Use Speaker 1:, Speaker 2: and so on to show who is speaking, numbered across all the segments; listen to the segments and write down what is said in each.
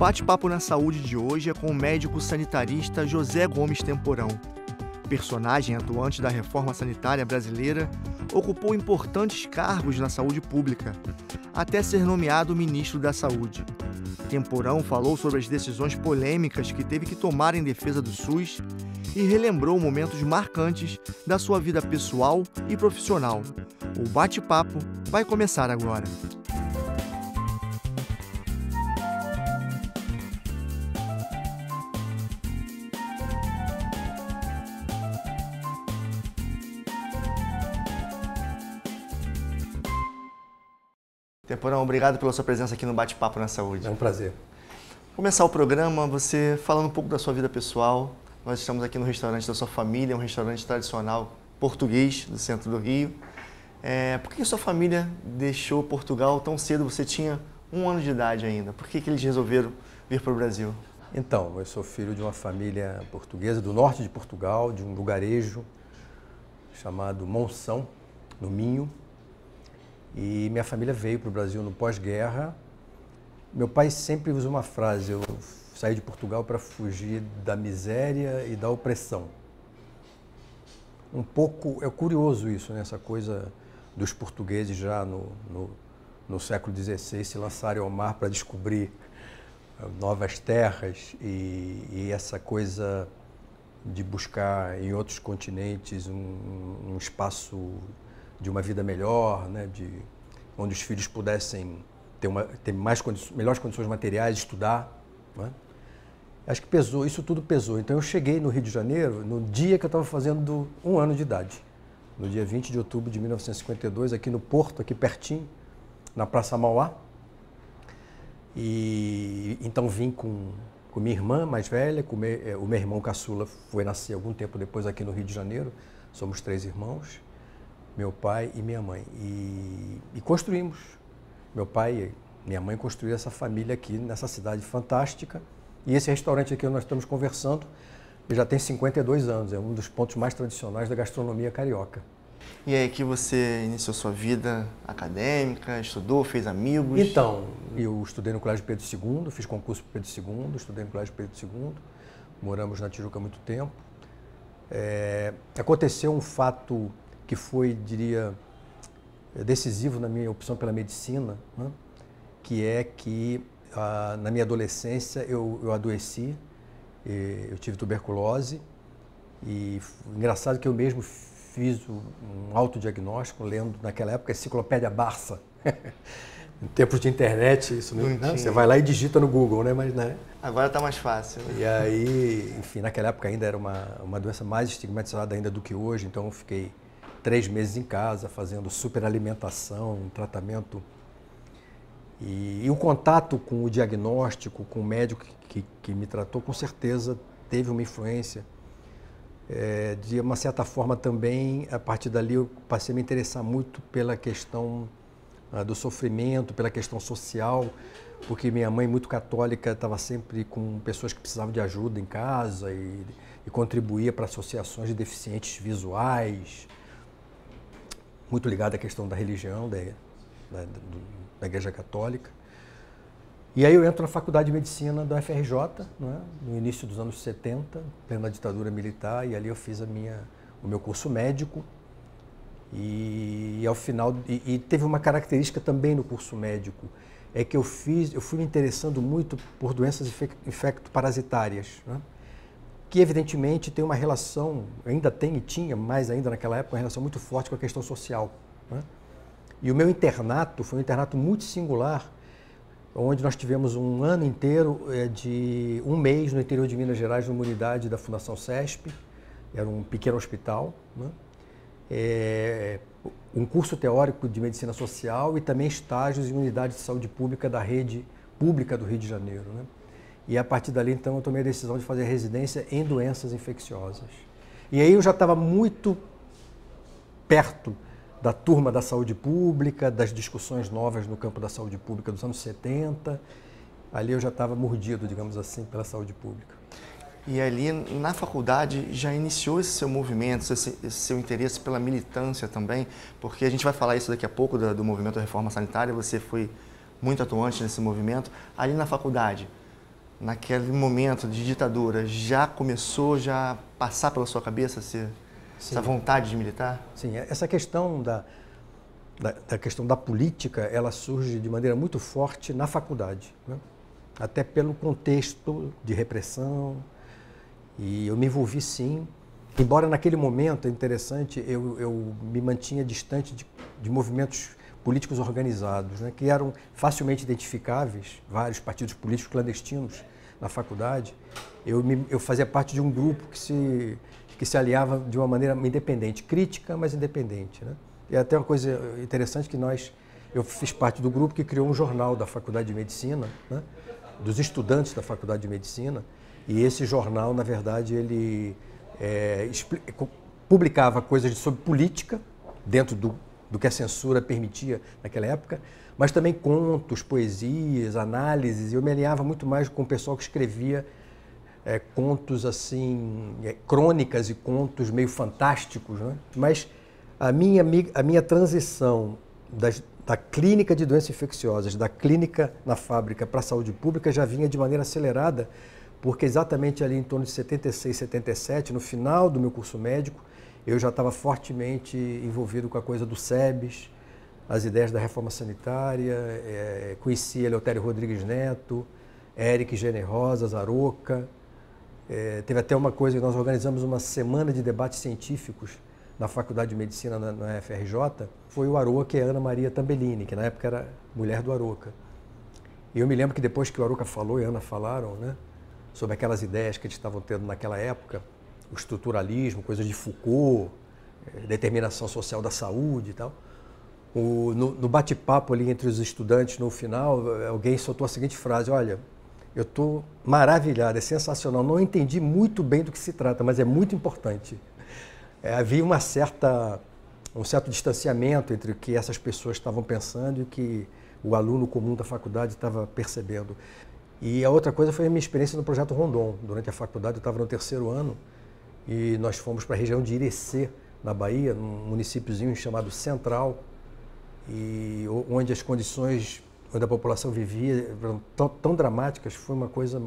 Speaker 1: bate-papo na saúde de hoje é com o médico sanitarista José Gomes Temporão. Personagem atuante da reforma sanitária brasileira, ocupou importantes cargos na saúde pública, até ser nomeado ministro da Saúde. Temporão falou sobre as decisões polêmicas que teve que tomar em defesa do SUS e relembrou momentos marcantes da sua vida pessoal e profissional. O bate-papo vai começar agora. Temporão, obrigado pela sua presença aqui no Bate-Papo na Saúde. É um prazer. começar o programa, você falando um pouco da sua vida pessoal. Nós estamos aqui no restaurante da sua família, um restaurante tradicional português do centro do Rio. É, por que sua família deixou Portugal tão cedo? Você tinha
Speaker 2: um ano de idade ainda. Por que, que eles resolveram vir para o Brasil? Então, eu sou filho de uma família portuguesa do norte de Portugal, de um lugarejo chamado Monção, no Minho. E minha família veio para o Brasil no pós-guerra. Meu pai sempre usa uma frase: eu saí de Portugal para fugir da miséria e da opressão. Um pouco, é curioso isso, né? essa coisa dos portugueses já no, no, no século XVI se lançarem ao mar para descobrir eh, novas terras e, e, essa coisa de buscar em outros continentes um, um espaço de uma vida melhor, né? de onde os filhos pudessem ter, uma, ter mais melhores condições materiais, estudar. Né? Acho que pesou, isso tudo pesou. Então eu cheguei no Rio de Janeiro no dia que eu estava fazendo um ano de idade, no dia 20 de outubro de 1952, aqui no Porto, aqui pertinho, na Praça Mauá. E então vim com, com minha irmã mais velha, com o meu, é, o meu irmão caçula foi nascer algum tempo depois aqui no Rio de Janeiro. Somos três irmãos meu pai e minha mãe. E, e construímos. Meu pai e minha mãe construíram essa família aqui nessa cidade fantástica. E esse restaurante aqui onde nós estamos conversando já tem 52 anos, é um dos pontos mais tradicionais da gastronomia carioca.
Speaker 1: E aí que você iniciou sua vida acadêmica, estudou, fez amigos? Então,
Speaker 2: eu estudei no Colégio Pedro II, fiz concurso para Pedro II, estudei no Colégio Pedro II, moramos na Tijuca há muito tempo. É, aconteceu um fato que foi, diria, eh, decisivo na minha opção pela medicina, né? que é que ah, na minha adolescência eu, eu adoeci, eu tive tuberculose e engraçado que eu mesmo fiz um autodiagnóstico lendo naquela época a enciclopédia Barça. em tempos de internet, isso não, né, Você vai lá e digita no Google, né? Mas, né? Agora está mais fácil. Né? E aí, enfim, naquela época ainda era uma, uma doença mais estigmatizada ainda do que hoje, então eu fiquei três meses em casa, fazendo superalimentação, um tratamento. E, e, o contato com o diagnóstico, com o médico que, que me tratou, com certeza teve uma influência. É, de uma certa forma também, a partir dali, eu passei a me interessar muito pela questão ah, do sofrimento, pela questão social, porque minha mãe, muito católica, estava sempre com pessoas que precisavam de ajuda em casa e, e contribuía para associações de deficientes visuais muito ligado à questão da religião, da, da, da, Igreja Católica. E aí eu entro na Faculdade de Medicina da UFRJ, né, no início dos anos 70, plena ditadura militar, e ali eu fiz a minha, o meu curso médico. E, e ao final e, e teve uma característica também no curso médico, é que eu fiz, eu fui me interessando muito por doenças infectoparasitárias, né? que evidentemente tem uma relação, ainda tem e tinha, mais ainda naquela época, uma relação muito forte com a questão social. Né? E o meu internato foi um internato muito singular, onde nós tivemos um ano inteiro é, de um mês no interior de Minas Gerais, numa unidade da Fundação CESP, era um pequeno hospital, né? é, um curso teórico de medicina social e também estágios em unidade de saúde pública da rede pública do Rio de Janeiro. Né? E a partir dali, então, eu tomei a decisão de fazer residência em doenças infecciosas. E aí eu já estava muito perto da turma da saúde pública, das discussões novas no campo da saúde pública dos anos 70. Ali eu já estava mordido, digamos assim, pela saúde pública.
Speaker 1: E ali na faculdade já iniciou esse seu movimento, esse, esse, seu interesse pela militância também, porque a gente vai falar isso daqui a pouco do, do movimento da reforma sanitária. Você foi muito atuante nesse movimento. Ali na faculdade, naquele momento de ditadura, já começou já passar pela sua cabeça se, essa vontade de militar? Sim, é,
Speaker 2: essa questão da, da, da, questão da política, ela surge de maneira muito forte na faculdade, né? até pelo contexto de repressão. E eu me envolvi sim, embora naquele momento, é interessante, eu, eu me mantinha distante de, de movimentos políticos organizados, né, que eram facilmente identificáveis, vários partidos políticos clandestinos na faculdade. Eu, me, eu fazia parte de um grupo que se, que se aliava de uma maneira independente, crítica, mas independente. Né? E até uma coisa interessante que nós, eu fiz parte do grupo que criou um jornal da Faculdade de Medicina, né, dos estudantes da Faculdade de Medicina, e esse jornal, na verdade, ele é, publicava coisas sobre política dentro do do que a censura permitia naquela época, mas também contos, poesias, análises. Eu me alinhava muito mais com o pessoal que escrevia é, contos assim, é, crônicas e contos meio fantásticos. Né? Mas a minha, a minha transição das, da clínica de doenças infecciosas, da clínica na fábrica para a saúde pública já vinha de maneira acelerada, porque exatamente ali em torno de 76, 77, no final do meu curso médico, eu já estava fortemente envolvido com a coisa do SEBS, as ideias da reforma sanitária, é, eh, conhecia Eleutério Rodrigues Neto, Eric Generosa, Zaroca. É, eh, teve até uma coisa que nós organizamos uma semana de debates científicos na Faculdade de Medicina na, na FRJ. Foi o Aroca e a Ana Maria Tambellini, que na época era mulher do Aroca. E eu me lembro que depois que o Aroca falou e a Ana falaram, né, sobre aquelas ideias que eles estavam tendo naquela época, o estruturalismo, coisas de Foucault, eh, determinação social da saúde e tal. O, no, no bate-papo ali entre os estudantes, no final, eh, alguém soltou a seguinte frase: Olha, eu estou maravilhado, é sensacional. Não entendi muito bem do que se trata, mas é muito importante. É, havia uma certa, um certo distanciamento entre o que essas pessoas estavam pensando e o que o aluno comum da faculdade estava percebendo. E a outra coisa foi a minha experiência no projeto Rondon. Durante a faculdade, eu estava no terceiro ano e nós fomos para a região de Irecê, na Bahia, num municípiozinho chamado Central, e onde as condições onde a população vivia tão, tão dramáticas foi uma coisa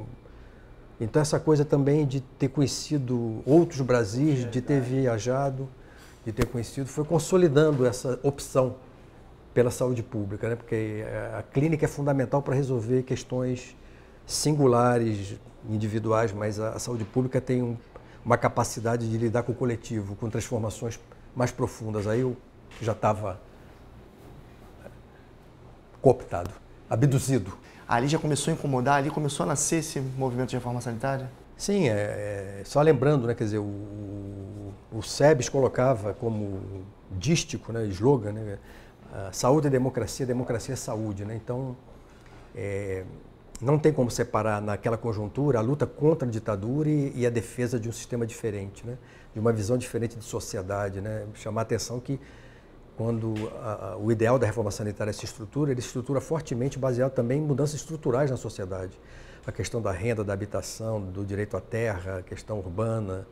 Speaker 2: então essa coisa também de ter conhecido outros Brasis, de ter viajado, de ter conhecido, foi consolidando essa opção pela saúde pública, né? Porque eh, a clínica é fundamental para resolver questões singulares, individuais, mas a, saúde pública tem um uma capacidade de lidar com o coletivo, com transformações mais profundas. Aí eu já estava eh, cooptado,
Speaker 1: abduzido. Ali já começou a incomodar, ali começou a nascer esse movimento de reforma sanitária?
Speaker 2: Sim, é, é, só lembrando, né, quer dizer, o, o SEBS colocava como dístico, né, slogan, né, saúde é democracia, democracia é saúde. Né, então, é, não tem como separar naquela conjuntura a luta contra a ditadura e, e a defesa de um sistema diferente, né? de uma visão diferente de sociedade. Né? Chamar a atenção que quando a, a, o ideal da reforma sanitária é se estrutura, ele se estrutura fortemente baseado também em mudanças estruturais na sociedade. A questão da renda, da habitação, do direito à terra, a questão urbana,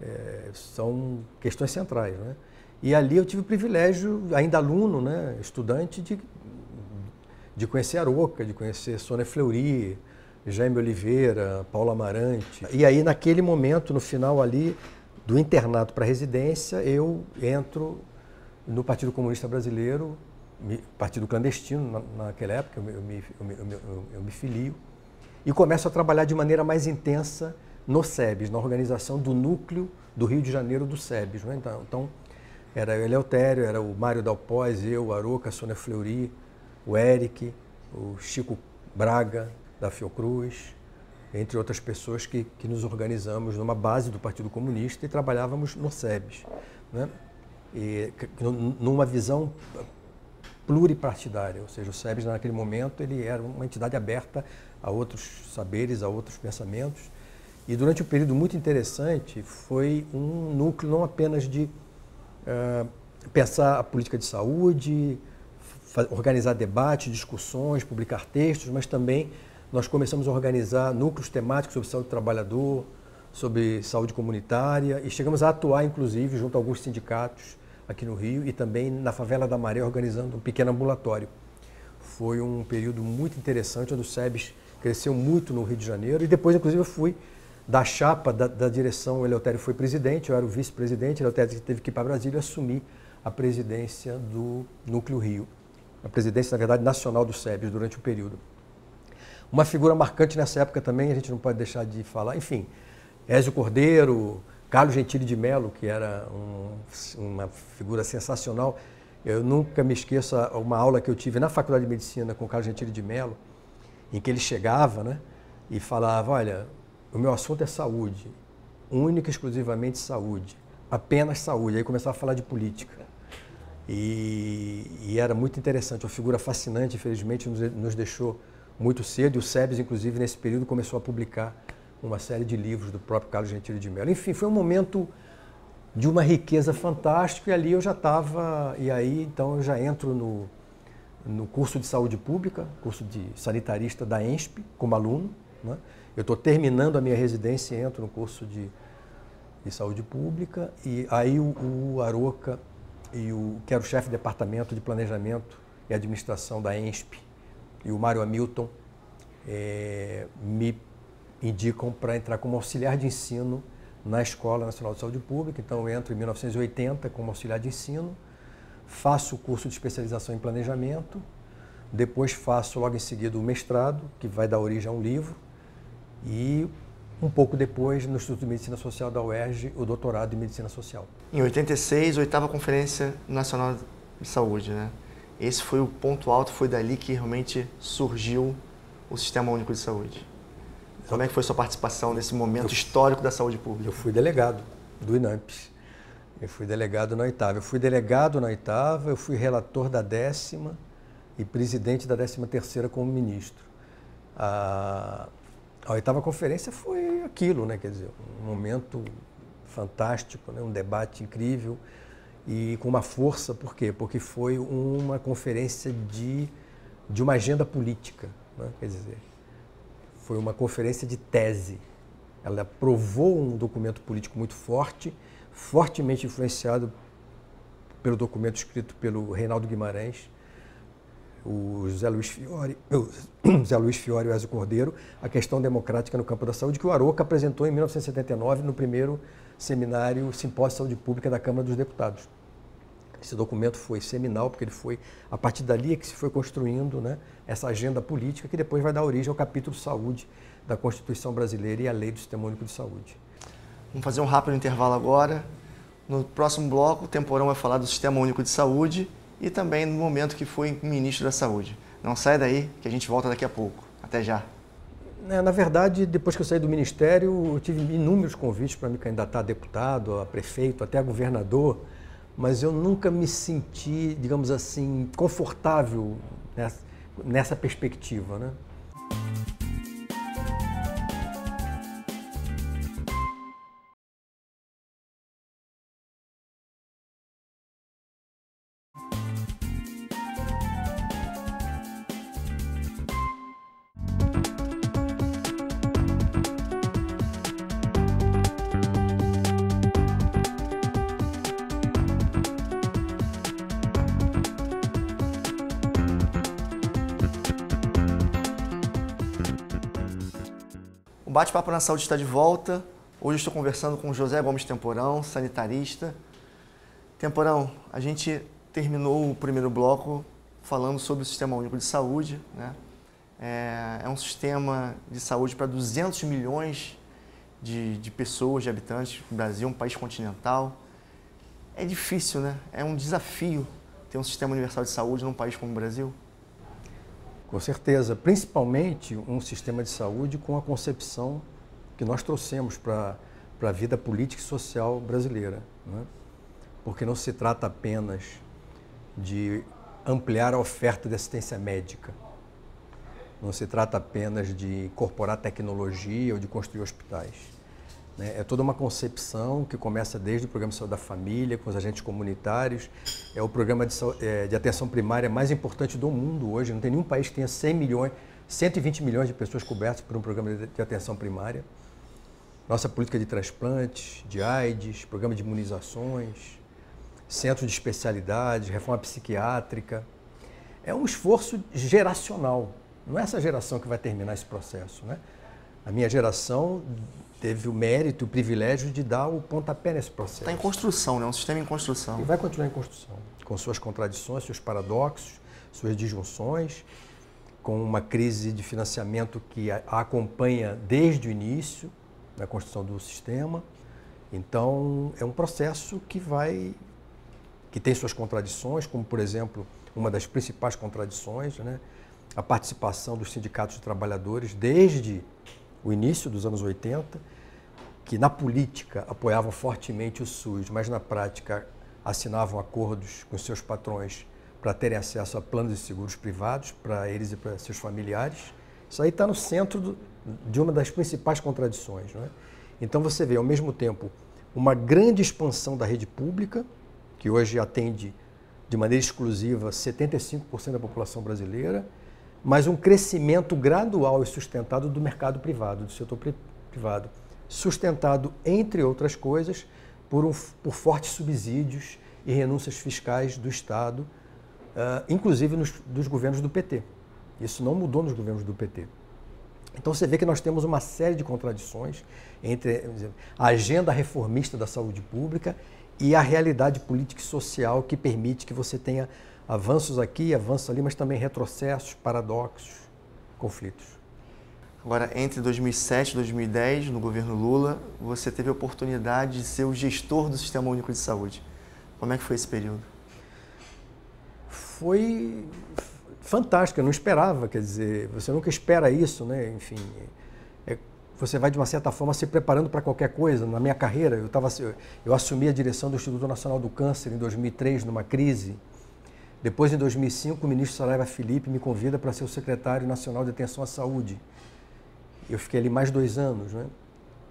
Speaker 2: é, são questões centrais. Né? E ali eu tive o privilégio, ainda aluno, né, estudante, de de conhecer Aroca, de conhecer Sônia Fleury, Jaime Oliveira, Paulo Amarante. E aí, naquele momento, no final ali, do internato para a residência, eu entro no Partido Comunista Brasileiro, partido clandestino na, naquela época, eu me, eu, me, eu, me, eu me filio, e começo a trabalhar de maneira mais intensa no SEBS, na organização do núcleo do Rio de Janeiro do SEBS. Né? Então, então, era o Eleutério, era o Mário Dalpoz, eu, Aroca, Sônia Fleury, o Eric, o Chico Braga, da Fiocruz, entre outras pessoas que, que nos organizamos numa base do Partido Comunista e trabalhávamos no SEBS, né? e, numa visão pluripartidária, ou seja, o SEBS naquele momento ele era uma entidade aberta a outros saberes, a outros pensamentos. E durante um período muito interessante foi um núcleo não apenas de uh, pensar a política de saúde, organizar debates, discussões, publicar textos, mas também nós começamos a organizar núcleos temáticos sobre saúde do trabalhador, sobre saúde comunitária e chegamos a atuar, inclusive, junto a alguns sindicatos aqui no Rio e também na Favela da Maré, organizando um pequeno ambulatório. Foi um período muito interessante, onde o SEBS cresceu muito no Rio de Janeiro e depois, inclusive, eu fui da chapa da, da direção, o Eleutério foi presidente, eu era o vice-presidente, o Eleutério teve que ir para Brasília assumir a presidência do Núcleo Rio a presidência, na verdade, nacional do SEBS durante o um período. Uma figura marcante nessa época também, a gente não pode deixar de falar, enfim, Ézio Cordeiro, Carlos Gentili de Mello, que era um, uma figura sensacional. Eu nunca me esqueço uma aula que eu tive na Faculdade de Medicina com o Carlos Gentili de Mello, em que ele chegava né, e falava, olha, o meu assunto é saúde, única e exclusivamente saúde, apenas saúde. Aí começava a falar de política. E, e, era muito interessante, uma figura fascinante, infelizmente nos, nos deixou muito cedo, e o SEBS, inclusive, nesse período começou a publicar uma série de livros do próprio Carlos Gentili de Mello. Enfim, foi um momento de uma riqueza fantástica, e ali eu já estava, e aí então eu já entro no, no curso de saúde pública, curso de sanitarista da ENSP, como aluno. Né? Eu estou terminando a minha residência e entro no curso de, de saúde pública, e aí o, o Aroca e o, que era o chefe de departamento de planejamento e administração da ENSP, e o Mário Hamilton, é, me indicam para entrar como auxiliar de ensino na Escola Nacional de Saúde Pública. Então, eu entro em 1980 como auxiliar de ensino, faço o curso de especialização em planejamento, depois faço logo em seguida o mestrado, que vai dar origem a um livro, e um pouco depois, no Instituto de Medicina Social da UERJ, o doutorado em Medicina Social.
Speaker 1: Em 86, oitava Conferência Nacional de Saúde, né? Esse foi o ponto alto, foi dali que realmente surgiu o Sistema Único de Saúde. Como é que foi sua participação nesse momento eu, histórico da
Speaker 2: saúde pública? Eu fui delegado do INAMPS. Eu fui delegado na oitava. Eu fui delegado na oitava, eu fui relator da décima e presidente da décima terceira como ministro. Ah, a oitava conferência foi aquilo, né? Quer dizer, um momento fantástico, né? um debate incrível e com uma força, por quê? Porque foi uma conferência de, de uma agenda política, né? quer dizer, foi uma conferência de tese. Ela aprovou um documento político muito forte, fortemente influenciado pelo documento escrito pelo Reinaldo Guimarães, o José Luiz Fiore, o José Luiz Fiore e o Ezio Cordeiro, a questão democrática no campo da saúde, que o Aroca apresentou em 1979 no primeiro seminário Simpósio de Saúde Pública da Câmara dos Deputados. Esse documento foi seminal, porque ele foi, a partir dali é que se foi construindo né, essa agenda política que depois vai dar origem ao capítulo saúde da Constituição Brasileira e à Lei do Sistema Único de Saúde.
Speaker 1: Vamos fazer um rápido intervalo agora. No próximo bloco, o Temporão vai falar do Sistema Único de Saúde e também no momento que foi ministro da Saúde. Não sai daí que a gente volta daqui a pouco. Até já.
Speaker 2: É, na verdade, depois que eu saí do ministério, eu tive inúmeros convites para me candidatar a deputado, a prefeito, até a governador, mas eu nunca me senti, digamos assim, confortável nessa, nessa perspectiva. Né?
Speaker 1: Bate-papo na Saúde está de volta. Hoje estou conversando com José Gomes Temporão, sanitarista. Temporão, a gente terminou o primeiro bloco falando sobre o Sistema Único de Saúde. Né? É, é um sistema de saúde para 200 milhões de, de pessoas, de habitantes do Brasil, um país continental. É difícil, né? É um
Speaker 2: desafio ter um sistema universal de saúde num país como o Brasil. Com certeza, principalmente um sistema de saúde com a concepção que nós trouxemos para a vida política e social brasileira. Né? Porque não se trata apenas de ampliar a oferta de assistência médica. Não se trata apenas de incorporar tecnologia ou de construir hospitais né? É toda uma concepção que começa desde o programa de saúde da família, com os agentes comunitários. É o programa de, saúde, é, de atenção primária mais importante do mundo hoje. Não tem nenhum país que tenha 100 milhões, 120 milhões de pessoas cobertas por um programa de, atenção primária. Nossa política de transplantes, de AIDS, programa de imunizações, centro de especialidades, reforma psiquiátrica. É um esforço geracional. Não é essa geração que vai terminar esse processo, né? A minha geração teve o mérito, o privilégio de dar o pontapé nesse processo. Está em construção, né? um sistema em construção. E vai continuar em construção, com suas contradições, seus paradoxos, suas disjunções, com uma crise de financiamento que a acompanha desde o início na construção do sistema. Então, é um processo que vai que tem suas contradições, como por exemplo, uma das principais contradições, né, a participação dos sindicatos de trabalhadores desde o início dos anos 80 que na política apoiavam fortemente o SUS, mas na prática assinavam acordos com seus patrões para terem acesso a planos de seguros privados para eles e para seus familiares. Isso aí está no centro do, de uma das principais contradições. Não é? Então você vê, ao mesmo tempo, uma grande expansão da rede pública, que hoje atende de maneira exclusiva 75% da população brasileira, mas um crescimento gradual e sustentado do mercado privado, do setor privado sustentado, entre outras coisas, por, um, por fortes subsídios e renúncias fiscais do Estado, uh, inclusive nos, dos governos do PT. Isso não mudou nos governos do PT. Então você vê que nós temos uma série de contradições entre eh, a agenda reformista da saúde pública e a realidade política e social que permite que você tenha avanços aqui, avanços ali, mas também retrocessos, paradoxos, conflitos.
Speaker 1: Agora, entre 2007 e 2010, no governo Lula, você teve a oportunidade de ser o gestor do Sistema Único de Saúde. Como é que foi esse período?
Speaker 2: Foi fantástico, eu não esperava, quer dizer, você nunca espera isso, né? Enfim, é, você vai de uma certa forma se preparando para qualquer coisa. Na minha carreira, eu, tava, eu, eu assumi a direção do Instituto Nacional do Câncer em 2003, numa crise. Depois, em 2005, o ministro Saraiva Felipe me convida para ser o secretário nacional de atenção à saúde. Eu fiquei ali mais dois anos, né?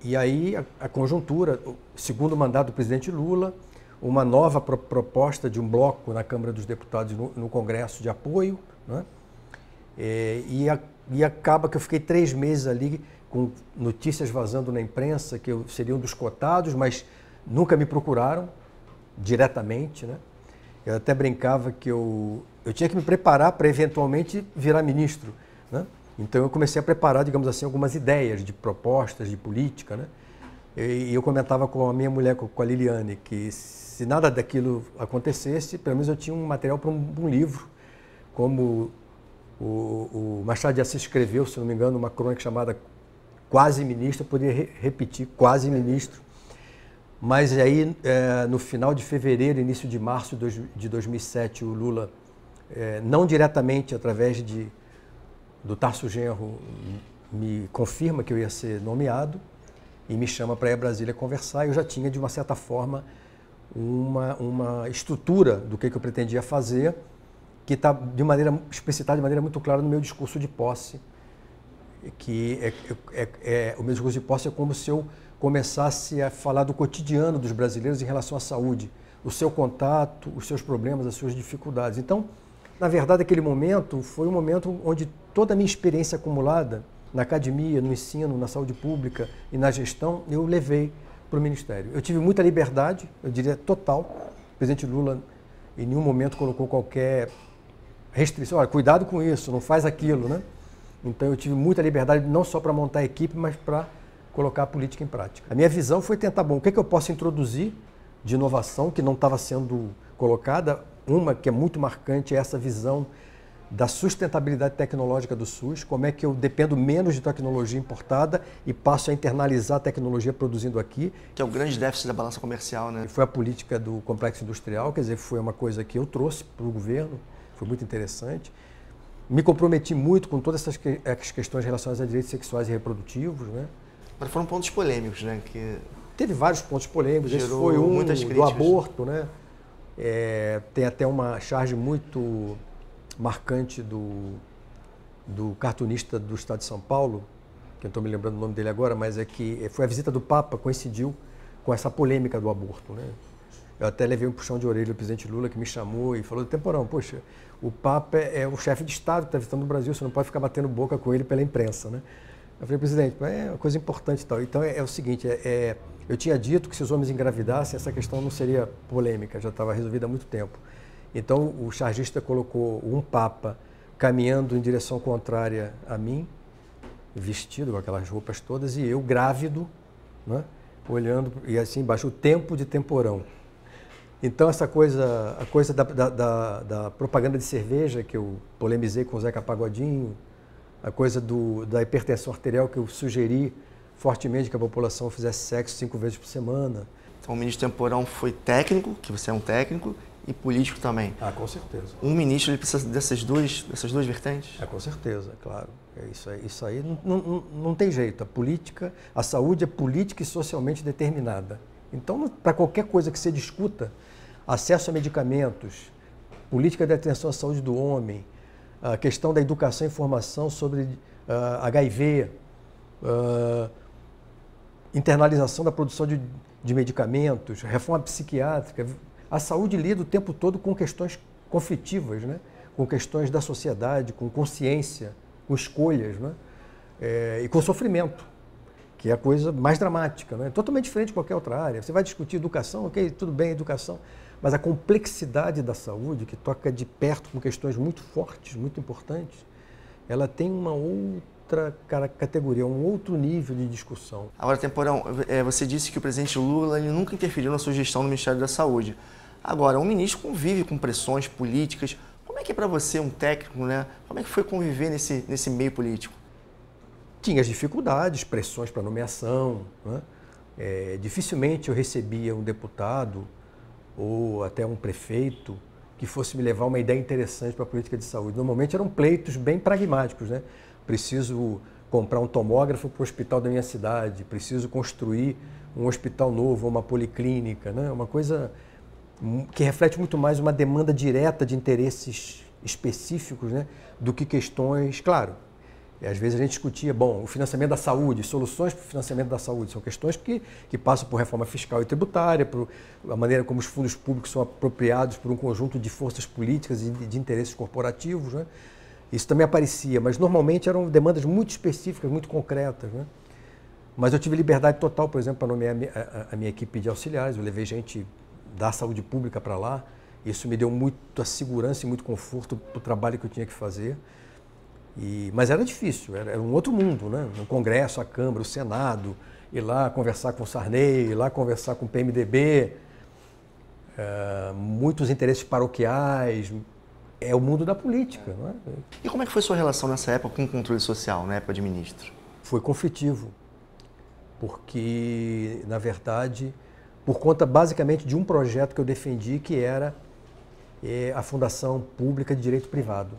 Speaker 2: E aí a, a conjuntura, segundo o mandato do presidente Lula, uma nova pro, proposta de um bloco na Câmara dos Deputados no, no Congresso de apoio, né? É, e, a, e acaba que eu fiquei três meses ali com notícias vazando na imprensa que eu seria um dos cotados, mas nunca me procuraram diretamente, né? Eu até brincava que eu, eu tinha que me preparar para eventualmente virar ministro, né? Então eu comecei a preparar, digamos assim, algumas ideias de propostas de política, né? E eu comentava com a minha mulher, com a Liliane, que se nada daquilo acontecesse, pelo menos eu tinha um material para um, livro, como o, o Machado de Assis escreveu, se não me engano, uma crônica chamada Quase Ministro, eu poderia re repetir, Quase Ministro. Mas aí, é, no final de fevereiro, início de março de 2007, o Lula, é, não diretamente através de do Tarso Genro me confirma que eu ia ser nomeado e me chama para ir a Brasília conversar. Eu já tinha, de uma certa forma, uma, uma estrutura do que, que eu pretendia fazer, que está de maneira explicitada de maneira muito clara no meu discurso de posse. Que é, é, é, é, o meu discurso de posse é como se eu começasse a falar do cotidiano dos brasileiros em relação à saúde, o seu contato, os seus problemas, as suas dificuldades. Então, na verdade, aquele momento foi um momento onde toda a minha experiência acumulada na academia, no ensino, na saúde pública e na gestão, eu levei para o Ministério. Eu tive muita liberdade, eu diria total. O presidente Lula em nenhum momento colocou qualquer restrição. Olha, cuidado com isso, não faz aquilo, né? Então eu tive muita liberdade não só para montar a equipe, mas para colocar a política em prática. A minha visão foi tentar, bom, o que, é que eu posso introduzir de inovação que não estava sendo colocada? Uma que é muito marcante é essa visão da sustentabilidade tecnológica do SUS, como é que eu dependo menos de tecnologia importada e passo a internalizar a tecnologia produzindo aqui. Que é o grande déficit da balança comercial, né? E foi a política do complexo industrial, quer dizer, foi uma coisa que eu trouxe para o governo, foi muito interessante. Me comprometi muito com todas essas questões relacionadas a direitos sexuais e reprodutivos, né? Mas foram pontos polêmicos, né? Que... Teve vários pontos polêmicos, Gerou esse foi um, muitas críticas. do aborto, né? É, tem até uma charge muito marcante do, do cartunista do estado de São Paulo, que eu estou me lembrando o nome dele agora, mas é que foi a visita do Papa, coincidiu com essa polêmica do aborto. Né? Eu até levei um puxão de orelha o presidente Lula, que me chamou e falou: Temporão, poxa, o Papa é o chefe de Estado que está visitando o Brasil, você não pode ficar batendo boca com ele pela imprensa. Né? Eu falei, presidente, é uma coisa importante e tal. Então é, é o seguinte: é, é, eu tinha dito que se os homens engravidassem, essa questão não seria polêmica, já estava resolvida há muito tempo. Então o chargista colocou um papa caminhando em direção contrária a mim, vestido com aquelas roupas todas, e eu grávido, né? olhando, e assim embaixo, o tempo de temporão. Então essa coisa, a coisa da, da, da, da propaganda de cerveja que eu polemizei com o Zeca Pagodinho, a coisa do, da hipertensão arterial que eu sugeri fortemente que a população fizesse sexo cinco vezes por semana.
Speaker 1: Então o ministro Temporão foi técnico, que você é um técnico, e político também. Ah, com certeza.
Speaker 2: Um ministro ele precisa dessas duas, dessas duas vertentes? É, com certeza, claro. É isso aí, isso aí não, não, não tem jeito. A política, a saúde é política e socialmente determinada. Então, para qualquer coisa que você discuta, acesso a medicamentos, política de atenção à saúde do homem, a questão da educação e informação sobre uh, ah, HIV, uh, ah, internalização da produção de, de medicamentos, reforma psiquiátrica, a saúde lida o tempo todo com questões conflitivas, né? com questões da sociedade, com consciência, com escolhas né? É, e com sofrimento, que é a coisa mais dramática. Né? Totalmente diferente de qualquer outra área. Você vai discutir educação, ok, tudo bem, educação, mas a complexidade da saúde, que toca de perto com questões muito fortes, muito importantes, ela tem uma outra outra categoria, um outro nível de discussão.
Speaker 1: Agora, Temporão, é, você disse que o presidente Lula ele nunca interferiu na sugestão do Ministério da Saúde. Agora, o ministro convive com pressões políticas. Como é que é para você, um técnico, né? Como é que foi conviver nesse, nesse meio político?
Speaker 2: Tinha as dificuldades, pressões para nomeação. Né? É, dificilmente eu recebia um deputado ou até um prefeito que fosse me levar uma ideia interessante para a política de saúde. Normalmente eram pleitos bem pragmáticos, né? Preciso comprar um tomógrafo para o hospital da minha cidade, preciso construir um hospital novo, uma policlínica, né? Uma coisa que reflete muito mais uma demanda direta de interesses específicos né, do que questões, claro. Às vezes a gente discutia, bom, o financiamento da saúde, soluções para o financiamento da saúde, são questões que, que passam por reforma fiscal e tributária, por a maneira como os fundos públicos são apropriados por um conjunto de forças políticas e de, de interesses corporativos. Né? Isso também aparecia, mas normalmente eram demandas muito específicas, muito concretas. Né? Mas eu tive liberdade total, por exemplo, para nomear a, a, a minha equipe de auxiliares, eu levei gente da saúde pública para lá, isso me deu muita segurança e muito conforto para o trabalho que eu tinha que fazer. E, mas era difícil, era, era um outro mundo, né? O Congresso, a Câmara, o Senado, ir lá conversar com o Sarney, ir lá conversar com o PMDB, eh, muitos interesses paroquiais, é o mundo da política. Não é? E como é que foi sua relação nessa época com o controle social,
Speaker 1: na época de ministro?
Speaker 2: Foi conflitivo, porque, na verdade, por conta basicamente de um projeto que eu defendi que era é, a Fundação Pública de Direito Privado.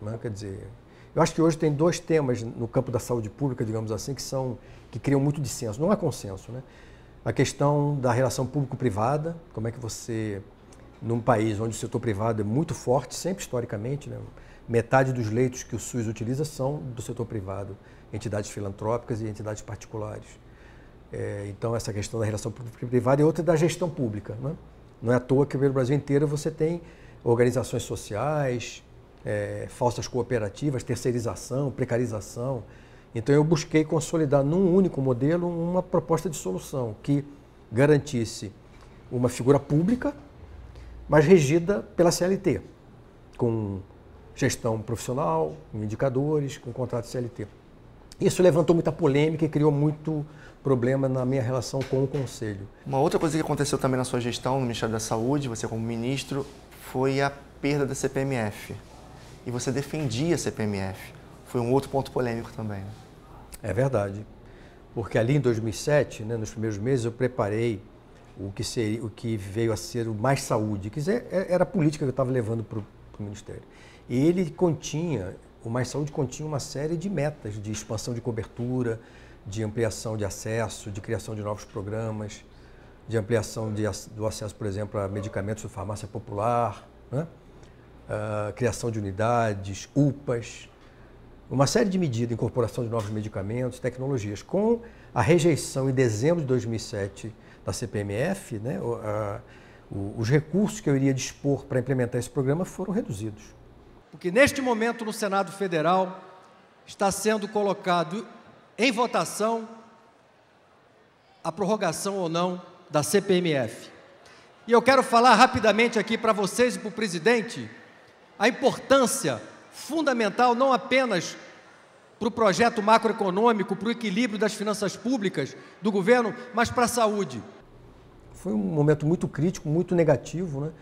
Speaker 2: Né? Quer dizer, eu acho que hoje tem dois temas no campo da saúde pública, digamos assim, que são que criam muito dissenso. Não há é consenso, né? A questão da relação público-privada, como é que você, num país onde o setor privado é muito forte, sempre historicamente, né? metade dos leitos que o SUS utiliza são do setor privado, entidades filantrópicas e entidades particulares. É, então, essa questão da relação público-privada e é outra da gestão pública. Né? Não é à toa que no Brasil inteiro você tem organizações sociais, é, falsas cooperativas, terceirização, precarização. Então, eu busquei consolidar num único modelo uma proposta de solução que garantisse uma figura pública, mas regida pela CLT, com gestão profissional, com indicadores, com contrato CLT. Isso levantou muita polêmica e criou muito problema na minha relação com o Conselho.
Speaker 1: Uma outra coisa que aconteceu também na sua gestão no Ministério da Saúde, você como ministro, foi a perda da CPMF. E você defendia a CPMF. Foi um outro ponto
Speaker 2: polêmico também. Né? É verdade. Porque ali em 2007, né, nos primeiros meses, eu preparei o que, seria, o que veio a ser o Mais Saúde, dizer, é, era a política que eu estava levando para o Ministério. E ele continha, o Mais Saúde continha uma série de metas de expansão de cobertura, de ampliação de acesso, de criação de novos programas, de ampliação de, do acesso, por exemplo, a medicamentos de farmácia popular, né? uh, criação de unidades, UPAs, uma série de medidas, incorporação de novos medicamentos, tecnologias. Com a rejeição em dezembro de 2007 da CPMF, né, a, o, os recursos que eu iria dispor para implementar esse programa foram reduzidos. Porque neste momento no Senado Federal está sendo colocado em votação a prorrogação ou não da CPMF. E eu quero falar rapidamente aqui para vocês e para o presidente a importância fundamental não apenas para o projeto macroeconômico, para o equilíbrio das finanças públicas do governo, mas para a saúde. Foi um momento muito crítico, muito negativo, né?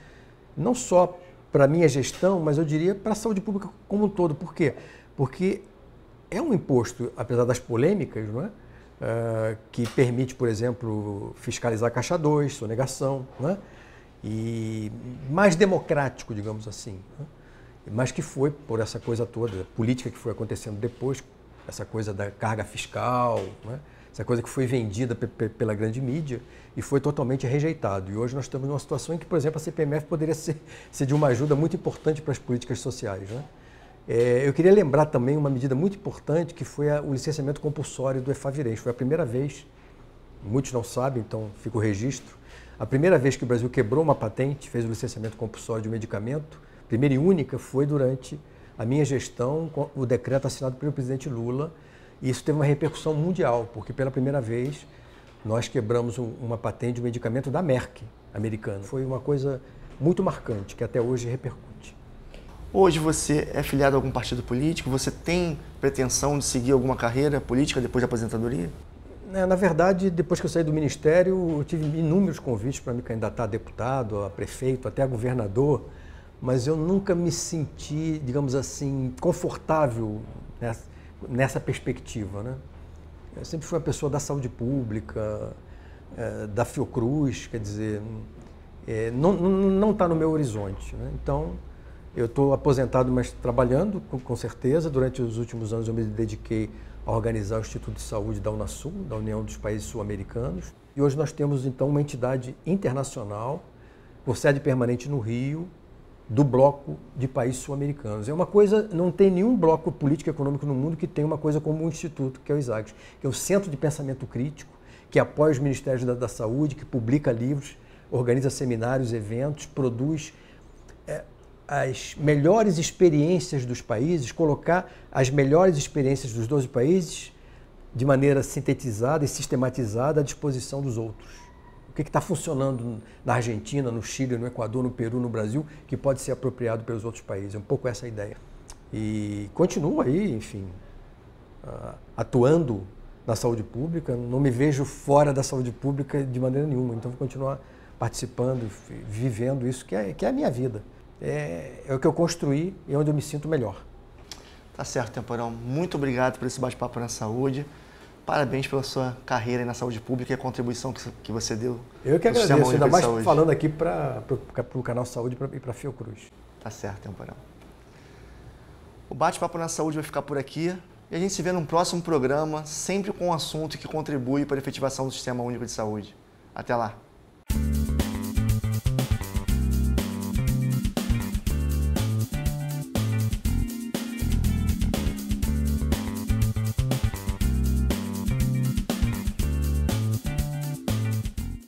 Speaker 2: não só para a minha gestão, mas eu diria para a saúde pública como um todo. Por quê? Porque é um imposto, apesar das polêmicas, não é? Uh, que permite, por exemplo, fiscalizar Caixa 2, sonegação, é, e mais democrático, digamos assim. É? Mas que foi, por essa coisa toda, política que foi acontecendo depois, essa coisa da carga fiscal, é? essa coisa que foi vendida pela grande mídia e foi totalmente rejeitado. E hoje nós estamos numa situação em que, por exemplo, a CPMF poderia ser, ser de uma ajuda muito importante para as políticas sociais. é? É, eu queria lembrar também uma medida muito importante que foi a, o licenciamento compulsório do EFAVIRENS. Foi a primeira vez, muitos não sabem, então fica o registro, a primeira vez que o Brasil quebrou uma patente, fez o licenciamento compulsório de um medicamento, primeira e única, foi durante a minha gestão, o decreto assinado pelo presidente Lula. E isso teve uma repercussão mundial, porque pela primeira vez nós quebramos um, uma patente de um medicamento da Merck americana. Foi uma coisa muito marcante, que até hoje repercute.
Speaker 1: Hoje você é filiado a algum partido político? Você tem pretensão de seguir alguma carreira política depois da aposentadoria?
Speaker 2: É, na verdade, depois que eu saí do ministério, eu tive inúmeros convites para me candidatar a deputado, a prefeito, até a governador, mas eu nunca me senti, digamos assim, confortável nessa, nessa perspectiva. Né? Eu sempre fui uma pessoa da saúde pública, é, da Fiocruz, quer dizer, é, não está no meu horizonte. Né? Então, eu estou aposentado, mas trabalhando, com, com, certeza. Durante os últimos anos eu me dediquei a organizar o Instituto de Saúde da Unasul, da União dos Países Sul-Americanos. E hoje nós temos, então, uma entidade internacional, com sede permanente no Rio, do bloco de países sul-americanos. É uma coisa, não tem nenhum bloco político e econômico no mundo que tenha uma coisa como o instituto, que é o ISAGS, que é o Centro de Pensamento Crítico, que apoia os Ministérios da, da Saúde, que publica livros, organiza seminários, eventos, produz é, as melhores experiências dos países, colocar as melhores experiências dos 12 países de maneira sintetizada e sistematizada à disposição dos outros. O que está funcionando na Argentina, no Chile, no Equador, no Peru, no Brasil, que pode ser apropriado pelos outros países? É um pouco essa a ideia. E continua aí, enfim, atuando na saúde pública. Não me vejo fora da saúde pública de maneira nenhuma. Então vou continuar participando, vivendo isso que é, que é a minha vida é, é o que eu construí e é onde eu me sinto melhor.
Speaker 1: Tá certo, Temporão. Muito obrigado por esse bate-papo na saúde. Parabéns pela sua carreira na saúde pública e a contribuição que você deu. Eu que agradeço, ainda mais saúde. falando aqui
Speaker 2: para o canal Saúde e para a Fiocruz.
Speaker 1: Tá certo, Temporão. O bate-papo na saúde vai ficar por aqui e a gente se vê num próximo programa, sempre com um assunto que contribui para a efetivação do Sistema Único de Saúde. Até lá!